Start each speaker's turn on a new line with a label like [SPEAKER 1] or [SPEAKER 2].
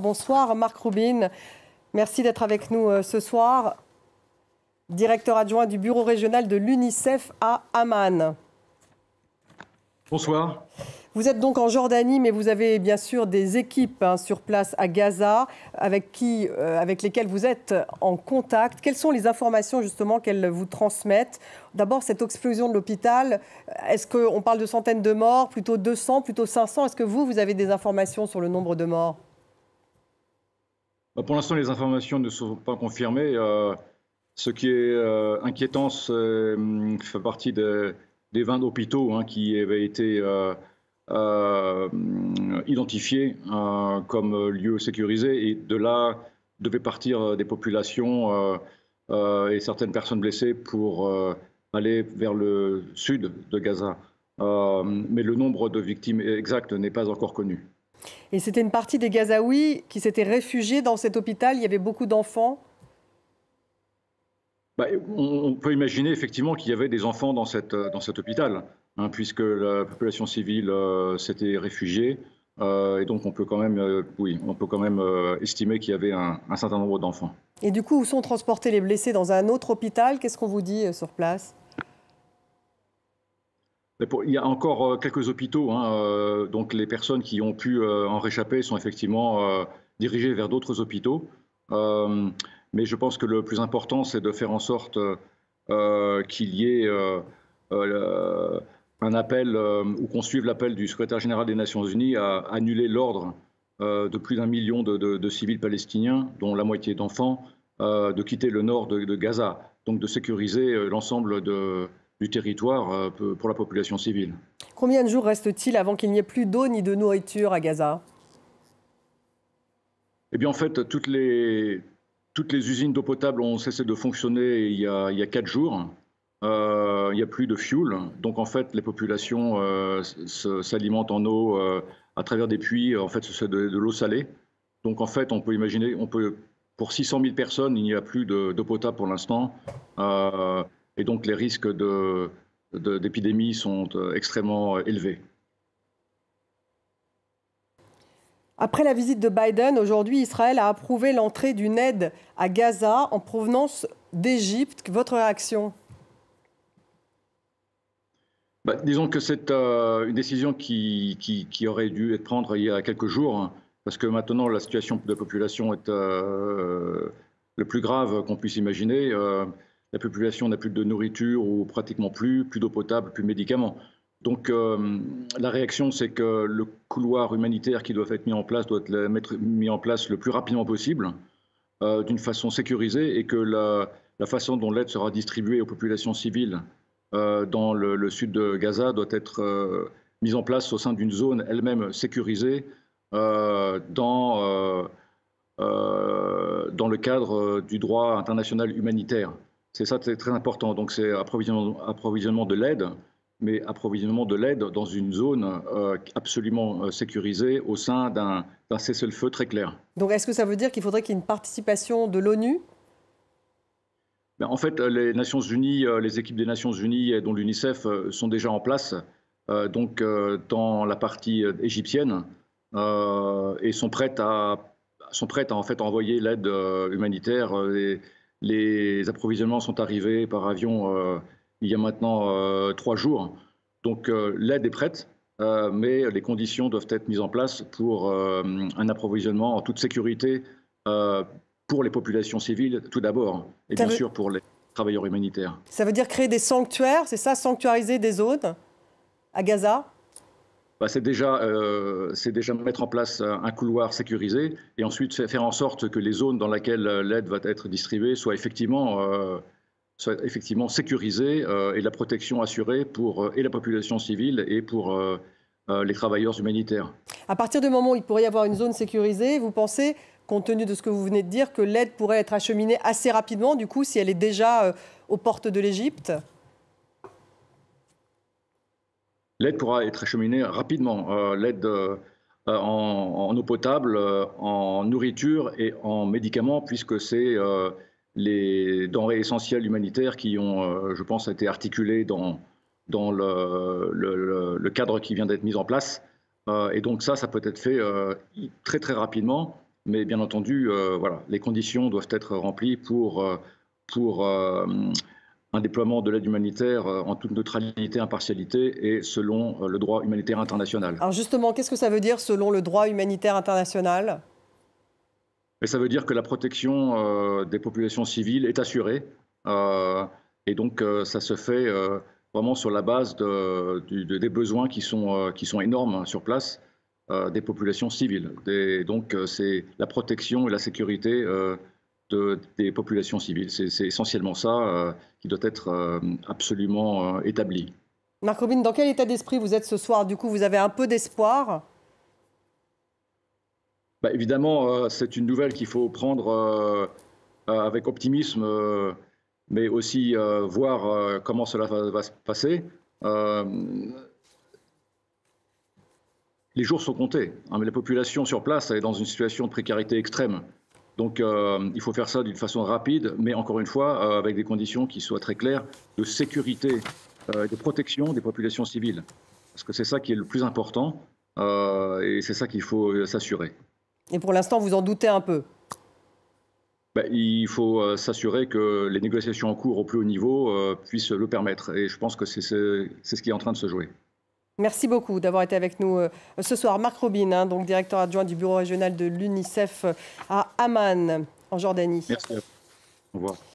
[SPEAKER 1] Bonsoir Marc Rubin, Merci d'être avec nous euh, ce soir. Directeur adjoint du bureau régional de l'UNICEF à Amman. Bonsoir. Vous êtes donc en Jordanie, mais vous avez bien sûr des équipes hein, sur place à Gaza avec, qui, euh, avec lesquelles vous êtes en contact. Quelles sont les informations justement qu'elles vous transmettent D'abord, cette explosion de l'hôpital, est-ce qu'on parle de centaines de morts, plutôt 200, plutôt 500 Est-ce que vous, vous avez des informations sur le nombre de morts
[SPEAKER 2] bah, pour l'instant, les informations ne sont pas confirmées. Euh, ce qui est euh, inquiétant, c'est hum, fait partie des 20 hôpitaux hein, qui avaient été euh, identifiés comme lieux sécurisés. Et de là, devaient partir des populations et certaines personnes blessées pour aller vers le sud de Gaza. mais le nombre de victimes exactes n'est pas encore connu.
[SPEAKER 1] Et c'était une partie des Gazaouis qui s'étaient réfugiés dans cet hôpital. Il y avait beaucoup d'enfants.
[SPEAKER 2] Bah, on peut imaginer effectivement qu'il y avait des enfants dans, cette, euh, dans cet hôpital, hein, puisque la population civile euh, s'était réfugiée. Euh, et donc on peut quand même, oui, on peut quand même estimer qu'il y avait un certain nombre d'enfants.
[SPEAKER 1] Et du coup, où sont transportés les blessés dans un autre hôpital Qu'est-ce qu'on vous dit sur place
[SPEAKER 2] il y a encore euh, quelques hôpitaux, hein, euh, donc les personnes qui ont pu euh, en réchapper sont effectivement dirigées vers d'autres hôpitaux. mais je pense que le plus important, c'est de faire en sorte qu'il y ait un appel ou qu'on suive l'appel du secrétaire général des Nations Unies à annuler l'ordre de plus d'un million de, civils palestiniens, dont la moitié d'enfants, de quitter le nord de Gaza, donc de sécuriser l'ensemble de, du territoire euh, pour la population civile.
[SPEAKER 1] Combien de jours reste-t-il avant qu'il n'y ait plus d'eau ni de nourriture à Gaza
[SPEAKER 2] Eh bien, en fait, toutes les, toutes les usines d'eau potable ont cessé de fonctionner il y a, il y a quatre jours. Euh, il n'y a plus de fuel. Donc, en fait, les populations euh, s'alimentent en eau à travers des puits. En fait, c'est de, l'eau salée. Donc, en fait, on peut imaginer, on peut, pour 600 000 personnes, il n'y a plus d'eau potable pour l'instant et donc les risques d'épidémie sont euh, extrêmement euh, élevés.
[SPEAKER 1] Après la visite de Biden, aujourd'hui, Israël a approuvé l'entrée d'une aide à Gaza en provenance d'Égypte. Votre réaction
[SPEAKER 2] bah, Disons que c'est euh, une décision qui, aurait dû être prise il y a quelques jours, hein, parce que maintenant la situation de la population est la le plus grave qu'on puisse imaginer la population n'a plus de nourriture ou pratiquement plus, plus d'eau potable, plus de médicaments. Donc euh, la réaction, c'est que le couloir humanitaire qui doit être mis en place doit être mis en place le plus rapidement possible, euh, d'une façon sécurisée, et que la, façon dont l'aide sera distribuée aux populations civiles euh, dans le, sud de Gaza doit être mise en place au sein d'une zone elle-même sécurisée dans le cadre du droit international humanitaire. C'est ça, c'est très important. Donc c'est approvisionnement, approvisionnement, de l'aide, mais approvisionnement de l'aide dans une zone euh, absolument euh, sécurisée au sein d'un cessez-le-feu très clair.
[SPEAKER 1] Donc est-ce que ça veut dire qu'il faudrait qu'il y ait une participation de l'ONU
[SPEAKER 2] ben, En fait, euh, les Nations Unies, les équipes des Nations Unies, dont l'UNICEF, sont déjà en place, donc dans la partie égyptienne, et sont prêtes à, sont prêtes à en fait, envoyer l'aide humanitaire. Les approvisionnements sont arrivés par avion euh, il y a maintenant euh, trois jours. Donc euh, l'aide est prête, mais les conditions doivent être mises en place pour un approvisionnement en toute sécurité pour les populations civiles tout d'abord, et bien sûr pour les travailleurs humanitaires.
[SPEAKER 1] Ça veut dire créer des sanctuaires, c'est ça, sanctuariser des zones à Gaza
[SPEAKER 2] bah, euh, c'est déjà, mettre en place euh, un couloir sécurisé et ensuite faire en sorte que les zones dans lesquelles euh, l'aide va être distribuée soient effectivement, sécurisées et la protection assurée pour et la population civile et pour les travailleurs humanitaires.
[SPEAKER 1] À partir du moment où il pourrait y avoir une zone sécurisée, vous pensez, compte tenu de ce que vous venez de dire, que l'aide pourrait être acheminée assez rapidement, du coup, si elle est déjà aux portes de l'Égypte
[SPEAKER 2] l'aide pourra être acheminée rapidement. Euh, l'aide euh, en, eau potable, euh, en nourriture et en médicaments, puisque c'est les denrées essentielles humanitaires qui ont, je pense, été articulées dans, dans le, le cadre qui vient d'être mis en place. et donc ça, ça peut être fait très très rapidement, mais bien entendu, voilà, les conditions doivent être remplies pour, pour un déploiement de l'aide humanitaire euh, en toute neutralité, impartialité et selon euh, le droit humanitaire international.
[SPEAKER 1] Alors justement, qu'est-ce que ça veut dire selon le droit humanitaire international
[SPEAKER 2] et Ça veut dire que la protection euh, des populations civiles est assurée et donc ça se fait vraiment sur la base de, des besoins qui sont, qui sont énormes hein, sur place des populations civiles. donc c'est la protection et la sécurité des populations civiles. C'est essentiellement ça euh, qui doit être euh, absolument euh, établi.
[SPEAKER 1] Marc dans quel état d'esprit vous êtes ce soir Du coup, vous avez un peu d'espoir
[SPEAKER 2] bah, Évidemment, c'est une nouvelle qu'il faut prendre avec optimisme, mais aussi voir comment cela va, se passer. les jours sont comptés. Hein, mais la population sur place est dans une situation de précarité extrême. Donc euh, il faut faire ça d'une façon rapide, mais encore une fois, euh, avec des conditions qui soient très claires de sécurité euh, et de protection des populations civiles. Parce que c'est ça qui est le plus important et c'est ça qu'il faut s'assurer.
[SPEAKER 1] Et pour l'instant, vous en doutez un peu
[SPEAKER 2] ben, il faut s'assurer que les négociations en cours au plus haut niveau puissent le permettre. Et je pense que c'est ce qui est en train de se jouer.
[SPEAKER 1] Merci beaucoup d'avoir été avec nous euh, ce soir. Marc Robin, hein, donc directeur adjoint du bureau régional de l'UNICEF euh, à Amman, en Jordanie. Merci.
[SPEAKER 2] Au revoir.